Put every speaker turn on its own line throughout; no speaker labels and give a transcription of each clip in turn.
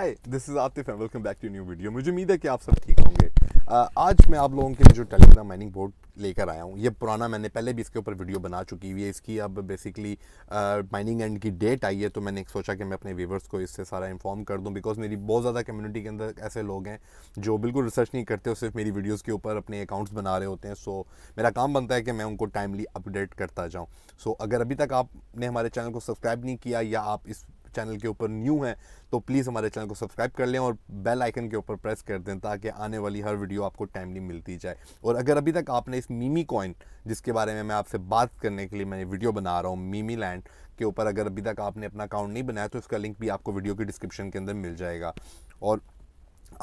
hi this is Atif and welcome back to new video मुझे उम्मीद है कि आप सब ठीक होंगे uh, आज मैं आप लोगों के लिए जो टेलीग्राम माइनिंग बोर्ड लेकर आया हूँ ये पुराना मैंने पहले भी इसके ऊपर वीडियो बना चुकी हुई है इसकी अब बेसिकली माइनिंग एंड की डेट आई है तो मैंने एक सोचा कि मैं अपने व्यूवर्स को इससे सारा इन्फॉर्म कर दूँ बिकॉज मेरी बहुत ज़्यादा कम्युनिटी के अंदर ऐसे लोग हैं जो बिल्कुल रिसर्च नहीं करते और सिर्फ मेरी वीडियोज़ के ऊपर अपने अकाउंट्स बना रहे होते हैं सो so, मेरा काम बनता है कि मैं उनको टाइमली अपडेट करता जाऊँ सो so, अगर अभी तक आपने हमारे चैनल को सब्सक्राइब नहीं किया या आप इस चैनल के ऊपर न्यू हैं तो प्लीज़ हमारे चैनल को सब्सक्राइब कर लें और बेल आइकन के ऊपर प्रेस कर दें ताकि आने वाली हर वीडियो आपको टाइमली मिलती जाए और अगर अभी तक आपने इस मीमी कॉइन जिसके बारे में मैं आपसे बात करने के लिए मैं वीडियो बना रहा हूँ मीमी लैंड के ऊपर अगर अभी तक आपने अपना अकाउंट नहीं बनाया तो इसका लिंक भी आपको वीडियो के डिस्क्रिप्शन के अंदर मिल जाएगा और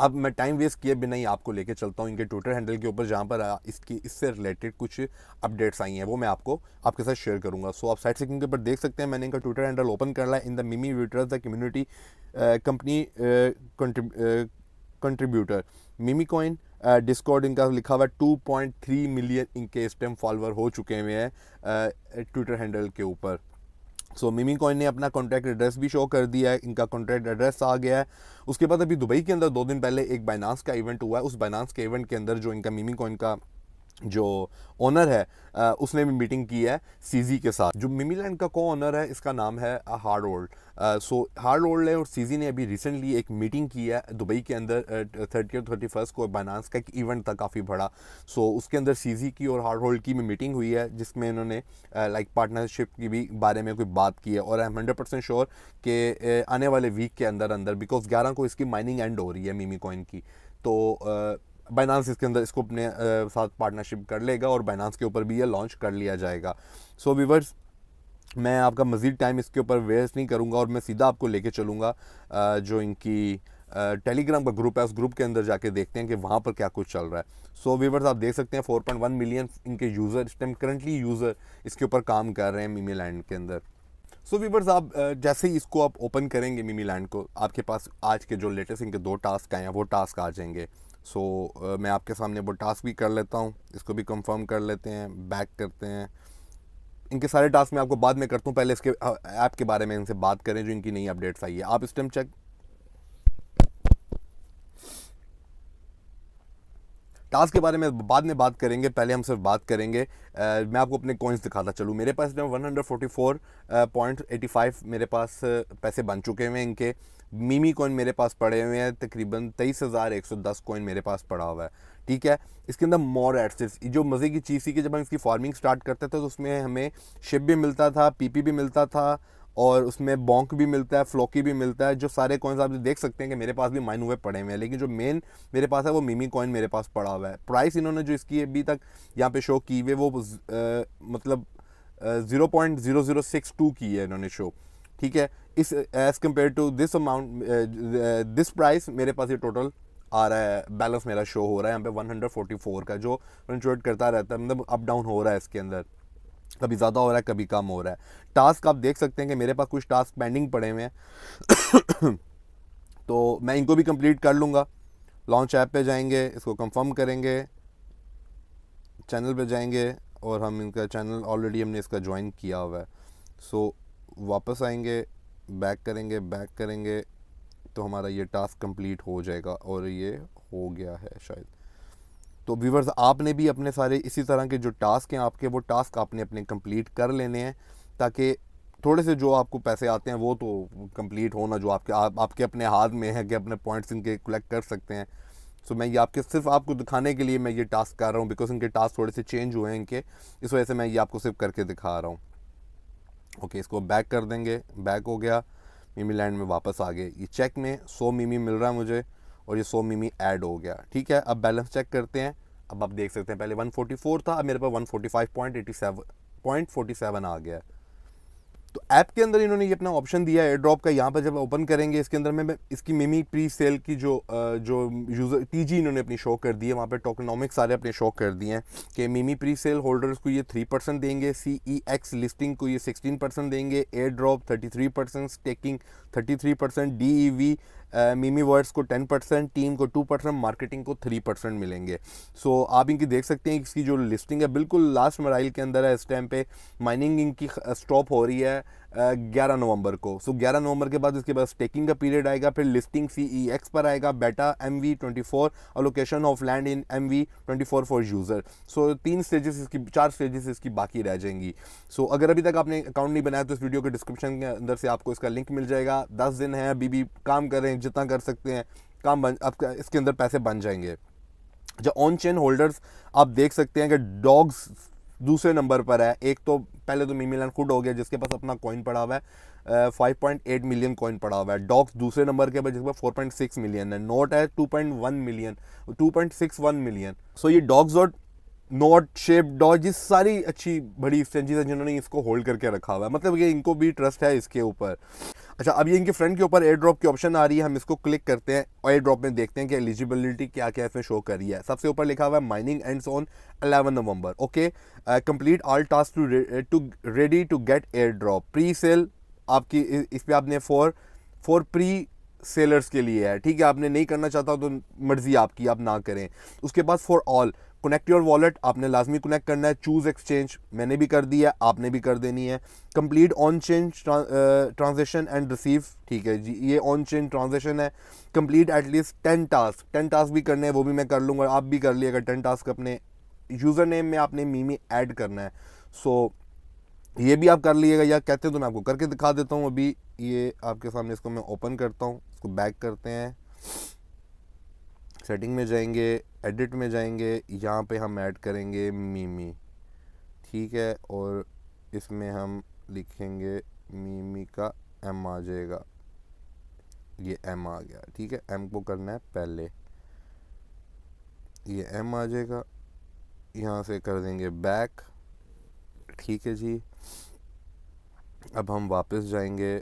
अब मैं टाइम वेस्ट किए बिना ही आपको लेके चलता हूँ इनके ट्विटर हैंडल के ऊपर जहाँ पर इसकी इससे रिलेटेड कुछ अपडेट्स आई हैं वो मैं आपको आपके साथ शेयर करूँगा सो so, आप साइड सिकिंग के ऊपर देख सकते हैं मैंने इनका ट्विटर हैंडल ओपन कर लिया इन द मिमी विटर्स द कम्युनिटी कंपनी कंट्रीब्यूटर मिमी कॉइन डिस्कॉर्ड इनका लिखा हुआ टू पॉइंट थ्री मिलियन इनके इस टाइम फॉलोअर हो चुके हुए हैं ट्विटर uh, हैंडल के ऊपर सो मिमी कॉइन ने अपना कॉन्ट्रैक्ट एड्रेस भी शो कर दिया है इनका कॉन्ट्रैक्ट एड्रेस आ गया है उसके बाद अभी दुबई के अंदर दो दिन पहले एक बाइनांस का इवेंट हुआ है उस बाइनास के इवेंट के अंदर जो इनका मिमी कॉइन का जो ओनर है उसने भी मीटिंग की है सीजी के साथ जो मिमी लैंड का को ओनर है इसका नाम है hard old so hard old है और सीजी ने अभी रिसेंटली एक मीटिंग की है दुबई के अंदर थर्टी और थर्टी फर्स्ट को बाइनांस का एक इवेंट था काफ़ी बड़ा सो so, उसके अंदर सीजी की और हार्ड होल्ड की भी मीटिंग हुई है जिसमें इन्होंने लाइक पार्टनरशिप की भी बारे में कोई बात की है और I am hundred percent sure कि आने वाले वीक के अंदर अंदर बिकॉज ग्यारह को इसकी माइनिंग एंड हो रही है मिमी कॉइन की तो बाइनांस इसके अंदर इसको अपने साथ पार्टनरशिप कर लेगा और बाइनांस के ऊपर भी ये लॉन्च कर लिया जाएगा सो so, वीवर्स मैं आपका मज़ीद टाइम इसके ऊपर वेस्ट नहीं करूँगा और मैं सीधा आपको लेके चलूँगा जो इनकी टेलीग्राम का ग्रुप है उस ग्रुप के अंदर जाके देखते हैं कि वहाँ पर क्या कुछ चल रहा है सो so, वीवर्स आप देख सकते हैं 4.1 मिलियन इनके यूज़र इस टाइम करंटली यूज़र इसके ऊपर काम कर रहे हैं मीमी लैंड के अंदर सो so, वीवर्स आप जैसे ही इसको आप ओपन करेंगे मीमी लैंड को आपके पास आज के जो लेटेस्ट इनके दो टास्क आए हैं वो टास्क आ जाएंगे सो so, uh, मैं आपके सामने वो टास्क भी कर लेता हूँ इसको भी कंफर्म कर लेते हैं बैक करते हैं इनके सारे टास्क मैं आपको बाद में करता हूँ पहले इसके ऐप uh, के बारे में इनसे बात करें जो इनकी नई अपडेट्स आई है आप इस टाइम चेक टास्क के बारे में बाद में बात करेंगे पहले हम सिर्फ बात करेंगे आ, मैं आपको अपने कॉइन्स दिखाता चलूँ मेरे पास वन फाइव मेरे पास पैसे बन चुके हुए हैं इनके मीमी कॉइन मेरे पास पड़े हुए हैं तकरीबन तेईस हज़ार एक सौ दस कॉइन मेरे पास पड़ा हुआ है ठीक है इसके अंदर मोर एड्स जो मज़े की चीज़ थी कि जब हम इसकी फार्मिंग स्टार्ट करते थे तो उसमें हमें शिप भी मिलता था पीपी भी मिलता था और उसमें बॉन्क भी मिलता है फ्लॉकी भी मिलता है जो सारे कॉइन्स आप देख सकते हैं कि मेरे पास भी माइन हुए पड़े हुए हैं लेकिन जो मेन मेरे पास है वो मिमी कॉइन मेरे पास पड़ा हुआ है प्राइस इन्होंने जो इसकी अभी तक यहाँ पे शो की हुई वो आ, मतलब zero point zero zero six two की है इन्होंने शो ठीक है इस as compare to this amount this price मेरे पास ये टोटल आ रहा है बैलेंस मेरा शो हो रहा है यहाँ पे फोर का जो फ्लक्चुएट करता रहता है मतलब अप डाउन हो रहा है इसके अंदर कभी ज़्यादा हो रहा है कभी कम हो रहा है टास्क आप देख सकते हैं कि मेरे पास कुछ टास्क पेंडिंग पड़े हुए हैं तो मैं इनको भी कंप्लीट कर लूँगा लॉन्च ऐप पे जाएंगे इसको कंफर्म करेंगे चैनल पे जाएंगे और हम इनका चैनल ऑलरेडी हमने इसका ज्वाइन किया हुआ है सो वापस आएंगे बैक करेंगे बैक करेंगे तो हमारा ये टास्क कंप्लीट हो जाएगा और ये हो गया है शायद तो व्यूवर्स आपने भी अपने सारे इसी तरह के जो टास्क हैं आपके वो टास्क आपने अपने कंप्लीट कर लेने हैं ताकि थोड़े से जो आपको पैसे आते हैं वो तो कंप्लीट होना जो आपके आप, आपके अपने हाथ में है कि अपने पॉइंट्स इनके कलेक्ट कर सकते हैं सो मैं ये आपके सिर्फ आपको दिखाने के लिए मैं ये टास्क कर रहा हूँ बिकॉज इनके टास्क थोड़े से चेंज हुए हैं इनके इस वजह से मैं ये आपको सिर्फ करके दिखा रहा हूँ ओके okay, इसको बैक कर देंगे बैक हो गया मीमी लैंड में वापस आ गए ये चेक में सौ मीमी मिल रहा है मुझे और ये सौ मिमी ऐड हो गया ठीक है अब बैलेंस चेक करते हैं अब आप देख सकते हैं पहले 144 था अब मेरे पास सेवन आ गया तो ऐप के अंदर इन्होंने ये अपना ऑप्शन दिया है ड्रॉप का यहाँ पर जब ओपन करेंगे इसके अंदर में इसकी मिमी प्री सेल की जो जो यूज़र टीजी इन्होंने अपनी शो कर दी है वहाँ पर टोकनॉमिक सारे अपने शो कर दिए हैं कि मिमी प्री सेल होल्डर्स को ये थ्री परसेंट देंगे सी ई एक्स लिस्टिंग को ये सिक्सटीन परसेंट देंगे airdrop thirty three percent staking thirty three percent D E V मीमी वर्ड्स को टेन परसेंट टीम को टू परसेंट मार्केटिंग को थ्री परसेंट मिलेंगे सो आप इनकी देख सकते हैं इसकी जो लिस्टिंग है बिल्कुल लास्ट मराइल के अंदर है इस टाइम पे माइनिंग इनकी स्टॉप हो रही है ग्यारह नवंबर को सो ग्यारह नवंबर के बाद उसके पास टेकिंग का पीरियड आएगा फिर लिस्टिंग सी ई एक्स पर आएगा बेटा M V twenty four allocation of land in M V twenty four for user so तीन स्टेजेस इसकी चार स्टेजेस इसकी बाकी रह जाएंगी सो so, अगर अभी तक आपने अकाउंट नहीं बनाया तो इस वीडियो के डिस्क्रिप्शन के अंदर से आपको इसका लिंक मिल जाएगा दस दिन है अभी भी काम करें जितना कर सकते हैं काम बन आपका इसके अंदर पैसे बन जाएंगे जो ऑन चेन होल्डर्स आप देख सकते हैं कि डॉग्स दूसरे नंबर पर है एक तो पहले तो मीमी खुद खुड हो गया जिसके पास अपना कॉइन पड़ा हुआ है five point eight million coin पड़ा हुआ है डॉक्स दूसरे नंबर के पास जिसके पास फोर पॉइंट सिक्स मिलियन है नोट है two point one million two point six one million so ये डॉग्स डॉट नॉट शेप डॉज ये सारी अच्छी बड़ी एक्सचेंजेस है जिन्होंने इसको होल्ड करके रखा हुआ है मतलब ये इनको भी ट्रस्ट है इसके ऊपर अच्छा अब ये इनके फ्रेंड के ऊपर एयर ड्रॉप की ऑप्शन आ रही है हम इसको क्लिक करते हैं और एयर ड्रॉप में देखते हैं कि एलिजिबिलिटी क्या क्या इसमें शो कर रही है सबसे ऊपर लिखा हुआ है mining ends on eleven November okay complete all task to to ready to get airdrop presale आपकी इस पर आपने फोर फोर प्री सेलर्स के लिए है ठीक है आपने नहीं करना चाहता तो मर्ज़ी आपकी आप ना करें उसके बाद for all connect your wallet आपने लाजमी कनेक्ट करना है चूज़ एक्सचेंज मैंने भी कर दी है आपने भी कर देनी है complete on chain transaction and receive ठीक है जी ये ऑन चेंज ट्रांजेक्शन है complete at least ten task ten task भी करने हैं वो भी मैं कर लूँगा आप भी कर लिए अगर टेन टास्क अपने यूज़र नेम में आपने मीमी ऐड करना है सो so, ये भी आप कर लीजिएगा या कहते हैं तो मैं आपको करके दिखा देता हूँ अभी ये आपके सामने इसको मैं ओपन करता हूँ इसको बैक करते हैं सेटिंग में जाएंगे एडिट में जाएंगे यहाँ पे हम ऐड करेंगे मीमी ठीक है और इसमें हम लिखेंगे मीमी का एम आ जाएगा ये एम आ गया ठीक है एम को करना है पहले ये एम आ जाएगा यहाँ से कर देंगे बैक ठीक है जी अब हम वापस जाएंगे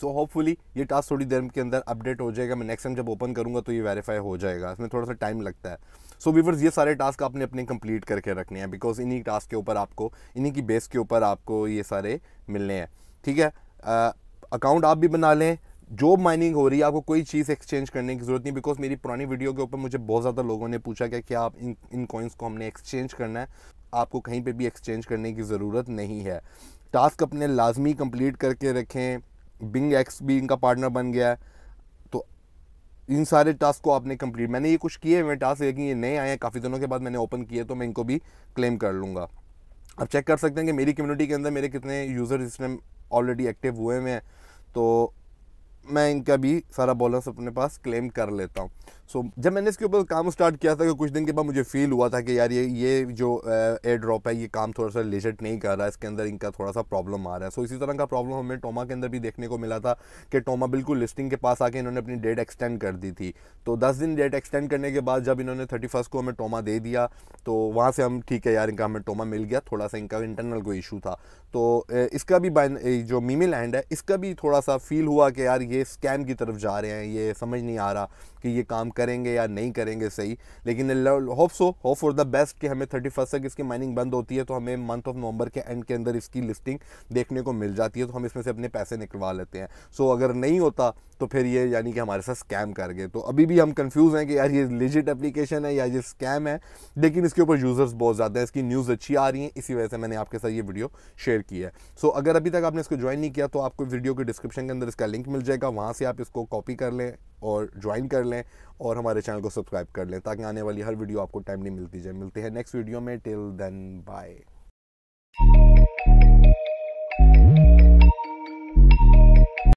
सो होपफुली ये टास्क थोड़ी देर के अंदर अपडेट हो जाएगा मैं नेक्स्ट टाइम जब ओपन करूँगा तो ये वेरीफाई हो जाएगा इसमें थोड़ा सा टाइम लगता है सो so, वीवर्स ये सारे टास्क आपने अपने कंप्लीट करके रखने हैं बिकॉज इन्हीं टास्क के ऊपर आपको इन्हीं की बेस के ऊपर आपको ये सारे मिलने हैं ठीक है अकाउंट आप भी बना लें जॉब माइनिंग हो रही है आपको कोई चीज़ एक्सचेंज करने की ज़रूरत नहीं बिकॉज मेरी पुरानी वीडियो के ऊपर मुझे बहुत ज़्यादा लोगों ने पूछा कि क्या आप इन इन कॉइन्स को हमने एक्सचेंज करना है आपको कहीं पे भी एक्सचेंज करने की ज़रूरत नहीं है टास्क अपने लाजमी कंप्लीट करके रखें बिंग एक्स भी इनका पार्टनर बन गया तो इन सारे टास्क को आपने कंप्लीट मैंने ये कुछ किए हुए टास्क लेकिन ये नए आए हैं काफ़ी दिनों के बाद मैंने ओपन किए तो मैं इनको भी क्लेम कर लूँगा आप चेक कर सकते हैं कि मेरी कम्युनिटी के अंदर मेरे कितने यूज़र इस टाइम ऑलरेडी एक्टिव हुए हुए हैं तो मैं इनका भी सारा बोनस अपने पास क्लेम कर लेता हूँ सो so, जब मैंने इसके ऊपर काम स्टार्ट किया था कि कुछ दिन के बाद मुझे फील हुआ था कि यार ये ये जो एयर ड्रॉप है ये काम थोड़ा सा लेजेट नहीं कर रहा है इसके अंदर इनका थोड़ा सा प्रॉब्लम आ रहा है सो so, इसी तरह का प्रॉब्लम हमें टोमा के अंदर भी देखने को मिला था कि टोमा बिल्कुल लिस्टिंग के पास आके इन्होंने अपनी डेट एक्सटेंड कर दी थी तो दस दिन डेट एक्सटेंड करने के बाद जब इन्होंने थर्टी को हमें टोमा दे दिया तो वहाँ से हम ठीक है यार इनका हमें टोमा मिल गया थोड़ा सा इनका इंटरनल कोई इशू था तो इसका भी जो मीमी लैंड है इसका भी थोड़ा सा फील हुआ कि यार ये स्कैम की तरफ जा रहे हैं ये समझ नहीं आ रहा कि ये काम करेंगे या नहीं करेंगे सही लेकिन hope so hope for the best कि हमें थर्टी फर्स्ट तक इसकी माइनिंग बंद होती है तो हमें मंथ ऑफ नवंबर के एंड के अंदर इसकी लिस्टिंग देखने को मिल जाती है तो हम इसमें से अपने पैसे निकलवा लेते हैं सो so, अगर नहीं होता तो फिर ये यानी कि हमारे साथ स्कैम कर गए तो अभी भी हम कंफ्यूज हैं कि यार ये लिजिट एप्लीकेशन है या ये स्कैम है लेकिन इसके ऊपर यूज़र्स बहुत ज़्यादा है इसकी न्यूज़ अच्छी आ रही है इसी वजह से मैंने आपके साथ ये वीडियो शेयर की है सो so, अगर अभी तक आपने इसको ज्वाइन नहीं किया तो आपको वीडियो के डिस्क्रिप्शन के अंदर इसका लिंक मिल जाएगा वहाँ से आप इसको कॉपी कर लें और ज्वाइन कर लें और हमारे चैनल को सब्सक्राइब कर लें ताकि आने वाली हर वीडियो आपको टाइमली मिलती जाए मिलते हैं नेक्स्ट वीडियो में टिल देन बाय